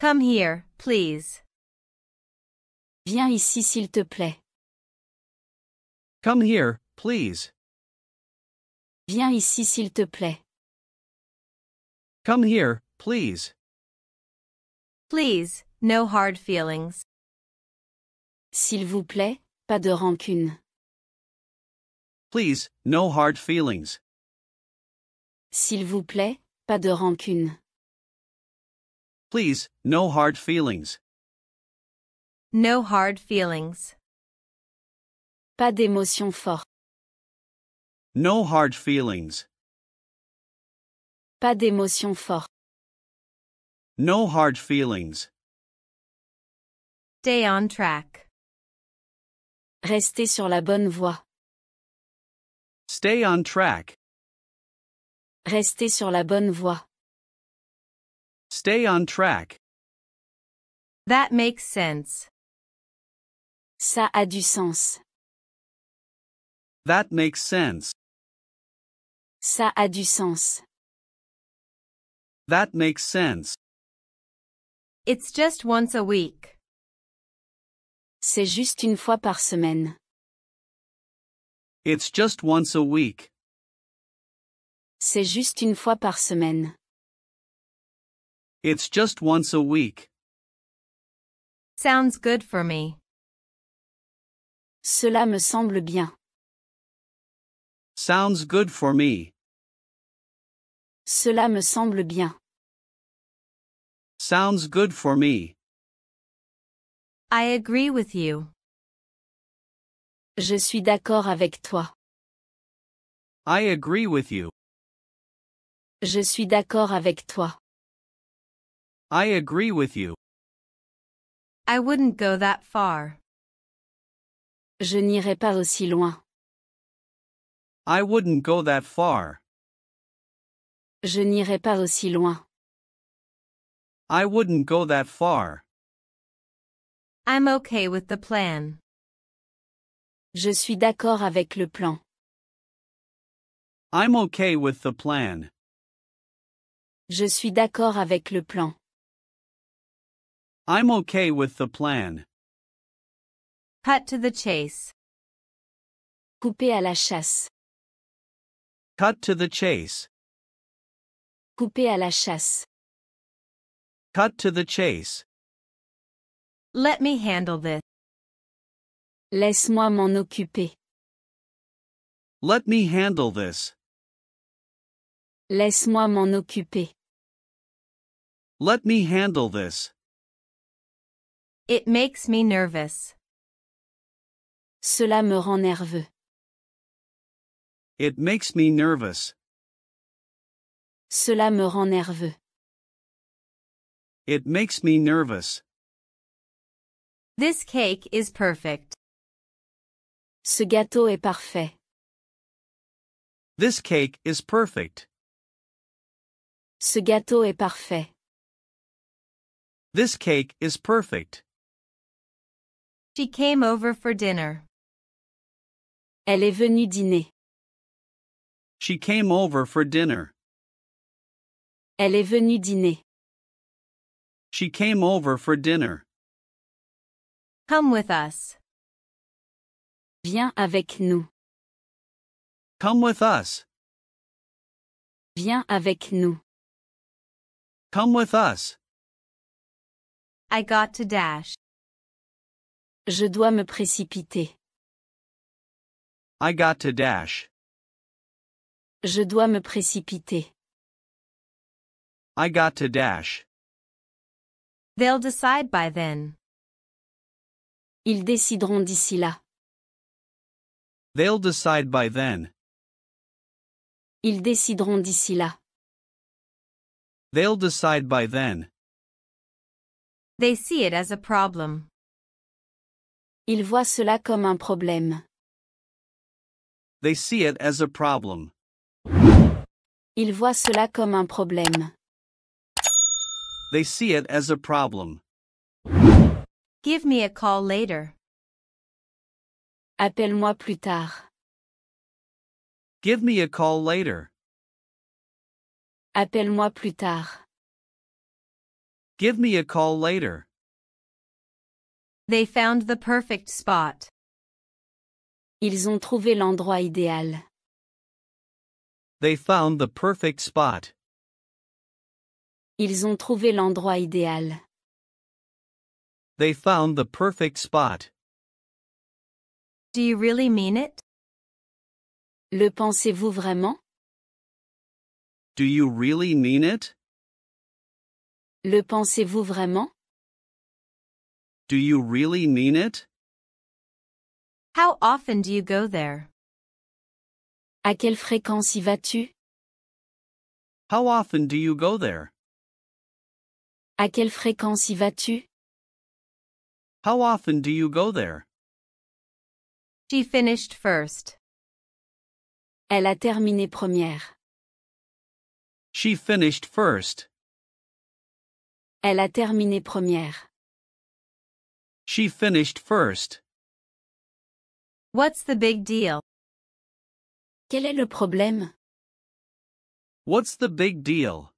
Come here, please. Viens ici s'il te plaît. Come here, please. Viens ici s'il te plaît. Come here, please. Please, no hard feelings. S'il vous plaît, pas de rancune. Please, no hard feelings. S'il vous plaît, pas de rancune. Please, no hard feelings. No hard feelings. Pas d'émotion forte. No hard feelings. Pas d'émotion forte. No hard feelings. Stay on track. Restez sur la bonne voie. Stay on track. Restez sur la bonne voie. Stay on track. That makes sense. Ça a du sens. That makes sense. Ça a du sens. That makes sense. It's just once a week. C'est juste une fois par semaine. It's just once a week. C'est juste une fois par semaine. It's just once a week. Sounds good for me. Cela me semble bien. Sounds good for me. Cela me semble bien. Sounds good for me. I agree with you. Je suis d'accord avec toi. I agree with you. Je suis d'accord avec toi. I agree with you. I wouldn't go that far. Je n'irai pas aussi loin. I wouldn't go that far. Je n'irai pas aussi loin. I wouldn't go that far. I'm okay with the plan. Je suis d'accord avec le plan. I'm okay with the plan. Je suis d'accord avec le plan. I'm okay with the plan. Cut to the chase. Couper à la chasse. Cut to the chase. Couper à la chasse. Cut to the chase. Let me handle this. Laisse-moi m'en occuper. Let me handle this. Laisse-moi m'en occuper. Let me handle this. It makes me nervous. Cela me rend nerveux. It makes me nervous. Cela me rend nerveux. It makes me nervous. This cake is perfect. Ce gâteau est parfait. This cake is perfect. Ce gâteau est parfait. This cake is perfect. She came over for dinner. Elle est venue dîner. She came over for dinner. Elle est venue dîner. She came over for dinner. Come with us. Viens avec nous. Come with us. Viens avec nous. Come with us. I got to dash. Je dois me précipiter. I got to dash. Je dois me précipiter. I got to dash. They'll decide by then. Ils décideront d'ici là. They'll decide by then. Ils décideront d'ici là. They'll decide by then. They see it as a problem. Ils voient cela comme un problème. They see it as a problem. Ils voient cela comme un problème. They see it as a problem. Give me a call later. Appelle-moi plus tard. Give me a call later. Appelle-moi plus tard. Give me a call later. They found the perfect spot. Ils ont trouvé l'endroit idéal. They found the perfect spot. Ils ont trouvé l'endroit idéal. They found the perfect spot. Do you really mean it? Le pensez-vous vraiment? Do you really mean it? Le pensez-vous vraiment? Do you really mean it? How often do you go there? À quelle fréquence y vas-tu? How often do you go there? À quelle fréquence y vas-tu? How often do you go there? She finished first. Elle a terminé première. She finished first. Elle a terminé première. She finished first. What's the big deal? Quel est le problème? What's the big deal?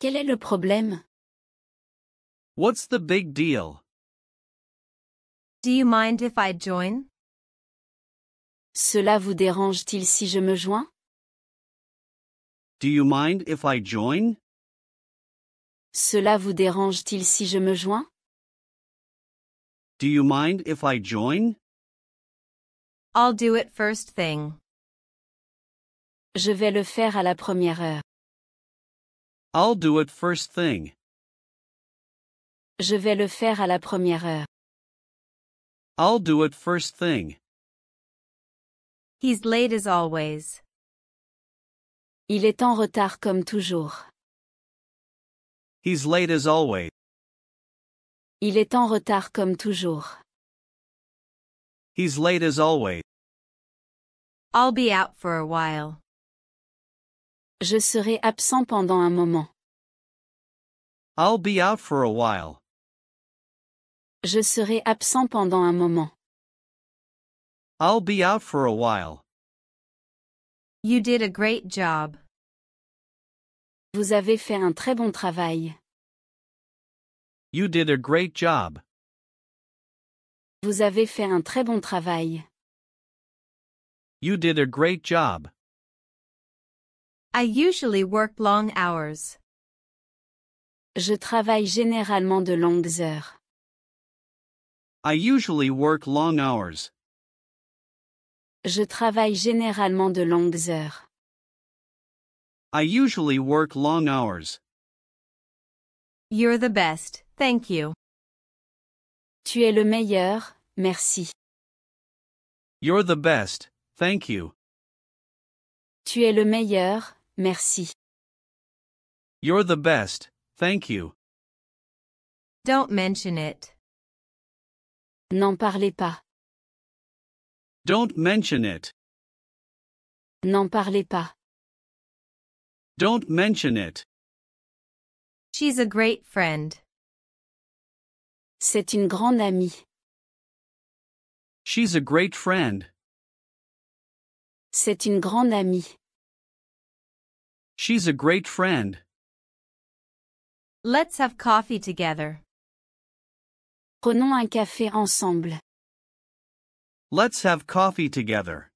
Quel est le problème? What's the big deal? Do you mind if I join? Cela vous dérange-t-il si je me joins? Do you mind if I join? Cela vous dérange-t-il si je me joins? Do you mind if I join? I'll do it first thing. Je vais le faire à la première heure. I'll do it first thing. Je vais le faire à la première heure. I'll do it first thing. He's late as always. Il est en retard comme toujours. He's late as always. Il est en retard comme toujours. He's late as always. I'll be out for a while. Je serai absent pendant un moment. I'll be out for a while. Je serai absent pendant un moment. I'll be out for a while. You did a great job. Vous avez fait un très bon travail. You did a great job. Vous avez fait un très bon travail. You did a great job. I usually work long hours. Je travaille généralement de longues heures. I usually work long hours. Je travaille généralement de longues heures. I usually work long hours. You're the best. Thank you. Tu es le meilleur, merci. You're the best, thank you. Tu es le meilleur, merci. You're the best, thank you. Don't mention it. N'en parlez pas. Don't mention it. N'en parlez pas. Don't mention it. She's a great friend. C'est une grande amie. She's a great friend. C'est une grande amie. She's a great friend. Let's have coffee together. Prenons un café ensemble. Let's have coffee together.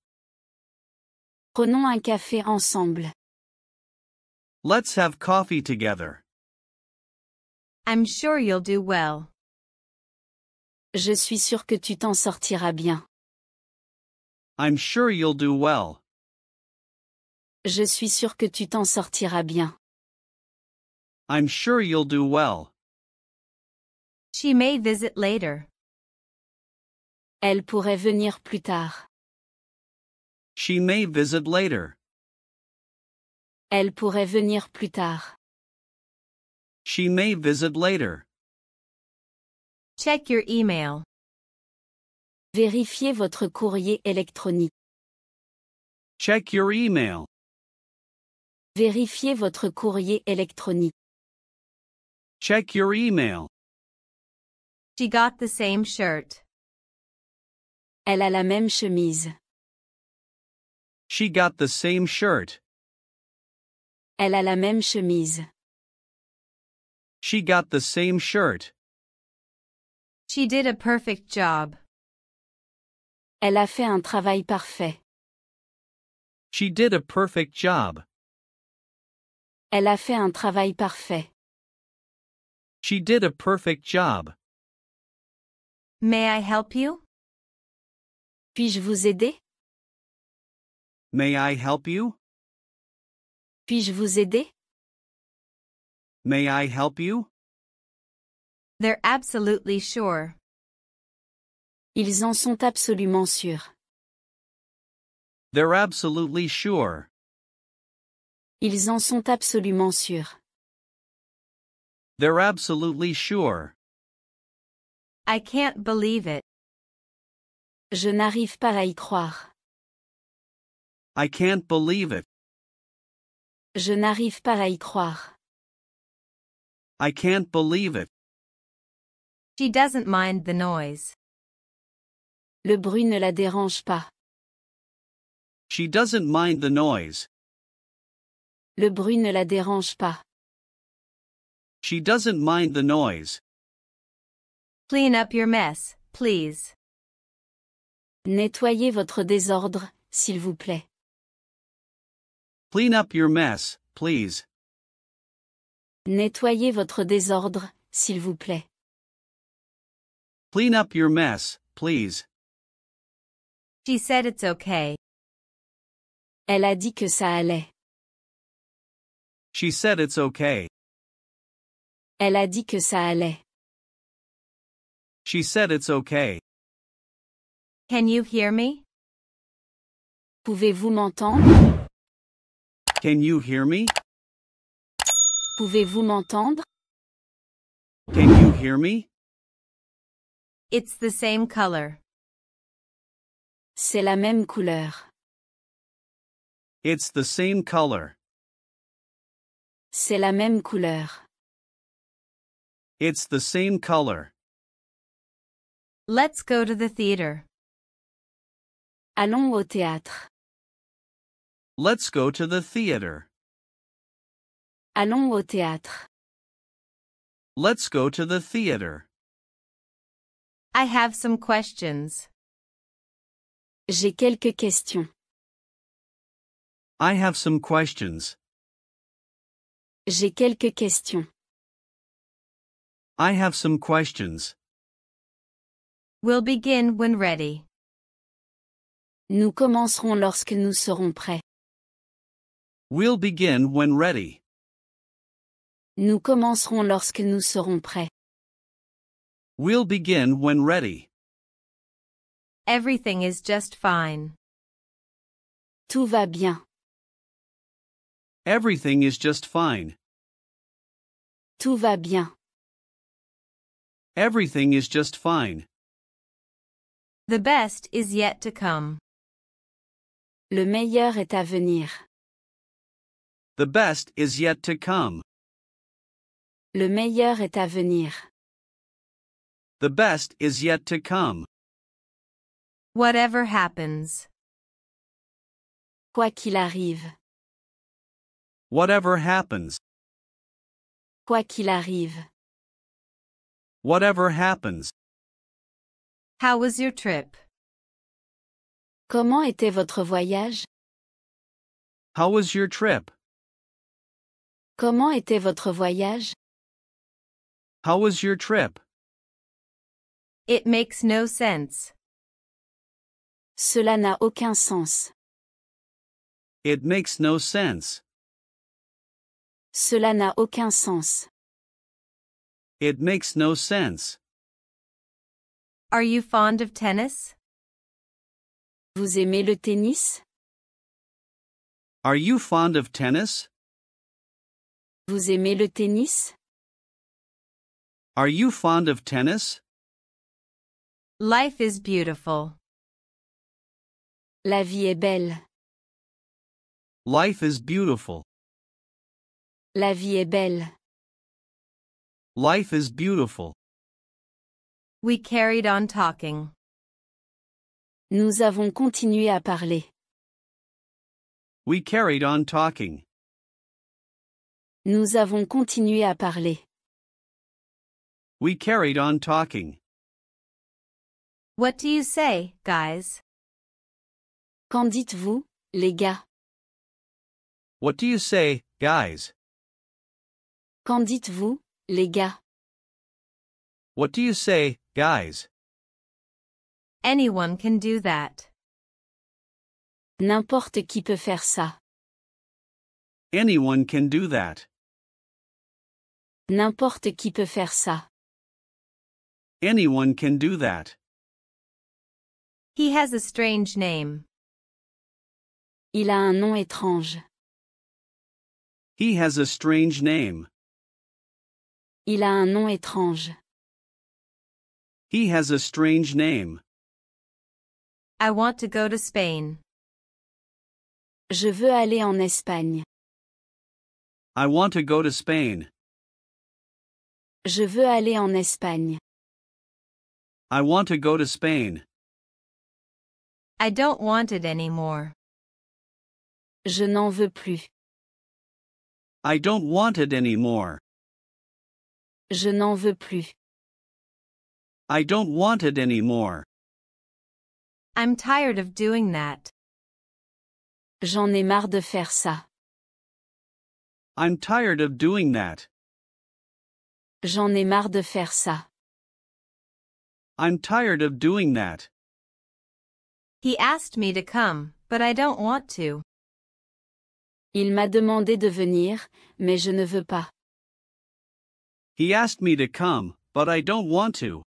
Prenons un café ensemble. Let's have coffee together. I'm sure you'll do well. Je suis sûr que tu t'en sortiras bien. I'm sure you'll do well. Je suis sûr que tu t'en sortiras bien. I'm sure you'll do well. She may visit later. Elle pourrait venir plus tard. She may visit later. Elle pourrait venir plus tard. She may visit later. Check your email. Vérifiez votre courrier électronique. Check your email. Vérifiez votre courrier électronique. Check your email. She got the same shirt. Elle a la même chemise. She got the same shirt. Elle a la même chemise. She got the same shirt. She did a perfect job. Elle a fait un travail parfait. She did a perfect job. Elle a fait un travail parfait. She did a perfect job. May I help you? Puis-je vous aider? May I help you? Puis-je vous aider? May I help you? They're absolutely sure. Ils en sont absolument sûrs. They're absolutely sure. Ils en sont absolument sûrs. They're absolutely sure. I can't believe it. Je n'arrive pas à y croire. I can't believe it. Je n'arrive pas à y croire. I can't believe it. She doesn't mind the noise. Le bruit ne la dérange pas. She doesn't mind the noise. Le bruit ne la dérange pas. She doesn't mind the noise. Clean up your mess, please. Nettoyez votre désordre, s'il vous plaît. Clean up your mess, please. Nettoyez votre désordre, s'il vous plaît. Clean up your mess, please. She said it's okay. Elle a dit que ça allait. She said it's okay. Elle a dit que ça allait. She said it's okay. Can you hear me? Pouvez-vous m'entendre? Can you hear me? Pouvez-vous m'entendre? Can you hear me? It's the same color. C'est la même couleur. It's the same color. C'est la même couleur. It's the same color. Let's go to the theater. Allons au théâtre. Let's go to the theater. Allons au théâtre. Let's go to the theater. I have some questions. J'ai quelques questions. I have some questions. J'ai quelques questions. I have some questions. We'll begin when ready. Nous commencerons lorsque nous serons prêts. We'll begin when ready. Nous commencerons lorsque nous serons prêts. We'll begin when ready. Everything is just fine. Tout va bien. Everything is just fine. Tout va bien. Everything is just fine. The best is yet to come. Le meilleur est à venir. The best is yet to come. Le meilleur est à venir. The best is yet to come. Whatever happens. Quoi qu'il arrive. Whatever happens. Quoi qu'il arrive. Whatever happens. How was your trip? Comment était votre voyage? How was your trip? Comment était votre voyage? How was your trip? It makes no sense. Cela n'a aucun sens. It makes no sense. Cela n'a aucun sens. It makes no sense. Are you fond of tennis? Vous aimez le tennis? Are you fond of tennis? Vous aimez le tennis? Are you fond of tennis? Life is beautiful. La vie est belle. Life is beautiful. La vie est belle. Life is beautiful. We carried on talking. Nous avons continué à parler. We carried on talking. Nous avons continué à parler. We carried on talking. What do you say, guys? Qu'en dites-vous, les gars? What do you say, guys? Qu'en dites-vous, les gars? What do you say, guys? Anyone can do that. N'importe qui peut faire ça. Anyone can do that. N'importe qui peut faire ça. Anyone can do that. He has a strange name. Il a un nom étrange. He has a strange name. Il a un nom étrange. He has a strange name. I want to go to Spain. Je veux aller en Espagne. I want to go to Spain. Je veux aller en Espagne. I want to go to Spain. I don't want it anymore. Je n'en veux plus. I don't want it anymore. Je n'en veux plus. I don't want it anymore. I'm tired of doing that. J'en ai marre de faire ça. I'm tired of doing that. J'en ai marre de faire ça. I'm tired of doing that. He asked me to come, but I don't want to. Il m'a demandé de venir, mais je ne veux pas. He asked me to come, but I don't want to.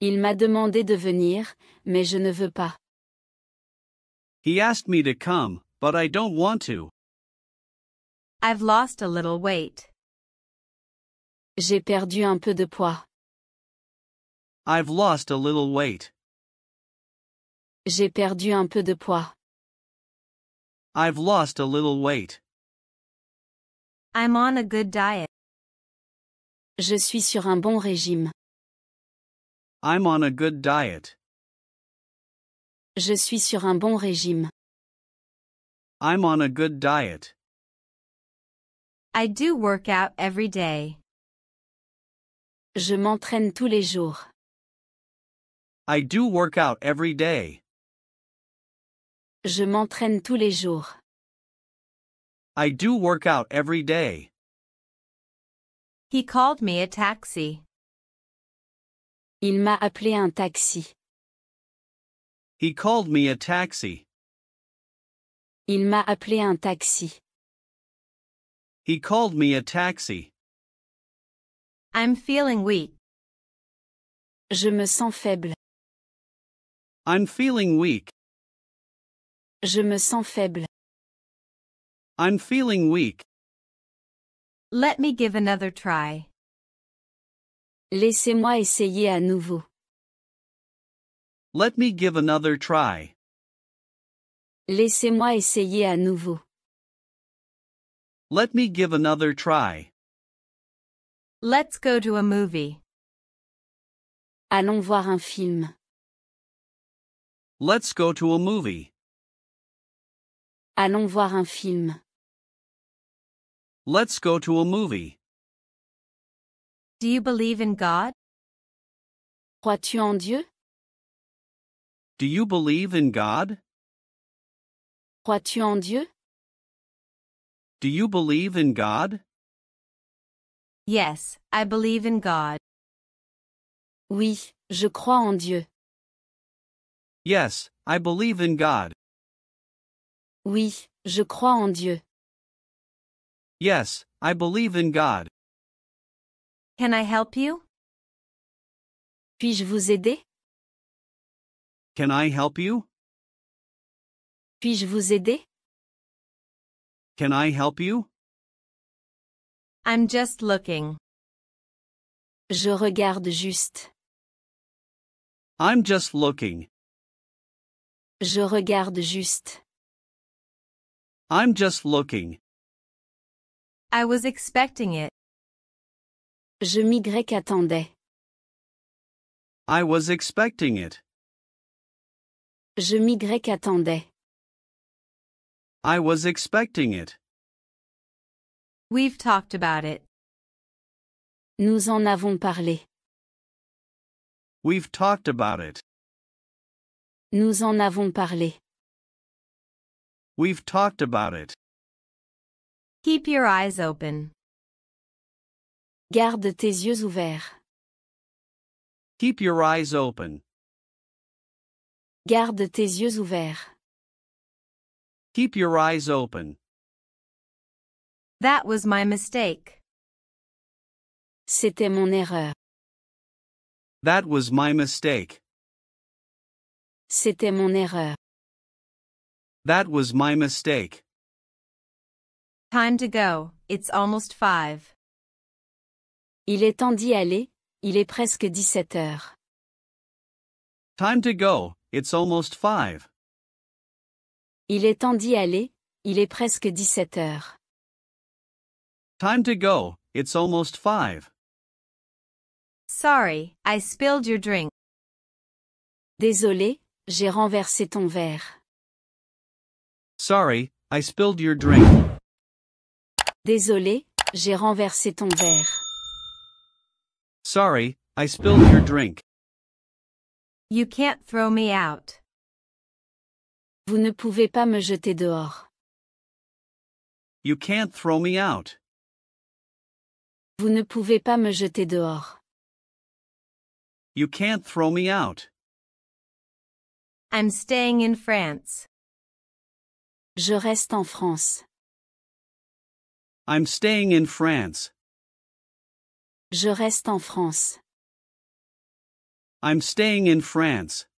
Il m'a demandé de venir, mais je ne veux pas. He asked me to come, but I don't want to. I've lost a little weight. J'ai perdu un peu de poids. I've lost a little weight. J'ai perdu un peu de poids. I've lost a little weight. I'm on a good diet. Je suis sur un bon régime. I'm on a good diet. Je suis sur un bon régime. I'm on a good diet. I do work out every day. Je m'entraîne tous les jours. I do work out every day. Je m'entraîne tous les jours. I do work out every day. He called me a taxi. Il m'a appelé un taxi. He called me a taxi. Il m'a appelé un taxi. He called me a taxi. I'm feeling weak. Je me sens faible. I'm feeling weak. Je me sens faible. I'm feeling weak. Let me give another try. Laissez-moi essayer à nouveau. Let me give another try. Laissez-moi essayer à nouveau. Let me give another try. Let's go to a movie. Allons voir un film. Let's go to a movie. Allons voir un film. Let's go to a movie. Do you believe in God? Crois-tu en Dieu? Do you believe in God? Crois-tu en Dieu? Do you believe in God? Yes, I believe in God. Oui, je crois en Dieu. Yes, I believe in God. Oui, je crois en Dieu. Yes, I believe in God. Can I help you? Puis-je vous aider? Can I help you? Puis-je vous aider? Can I help you? I'm just looking. Je regarde juste. I'm just looking. Je regarde juste. I'm just looking. I was expecting it. Je migrais qu'attendais. I was expecting it. Je migrais qu'attendais. I was expecting it. We've talked about it. Nous en avons parlé. We've talked about it. Nous en avons parlé. We've talked about it. Keep your eyes open. Garde tes yeux ouverts. Keep your eyes open. Garde tes yeux ouverts. Keep your eyes open. That was my mistake. C'était mon erreur. That was my mistake. C'était mon erreur. That was my mistake. Time to go, it's almost five. Il est temps d'y aller, il est presque 17 heures. Time to go, it's almost five. Il est temps d'y aller, il est presque 17 heures. Time to go, it's almost five. Sorry, I spilled your drink. Désolé, j'ai renversé ton verre. Sorry, I spilled your drink. Désolé, j'ai renversé ton verre. Sorry, I spilled your drink. You can't throw me out. Vous ne pouvez pas me jeter dehors. You can't throw me out. Vous ne pouvez pas me jeter dehors. You can't throw me out. I'm staying in France. Je reste en France. I'm staying in France. Je reste en France. I'm staying in France.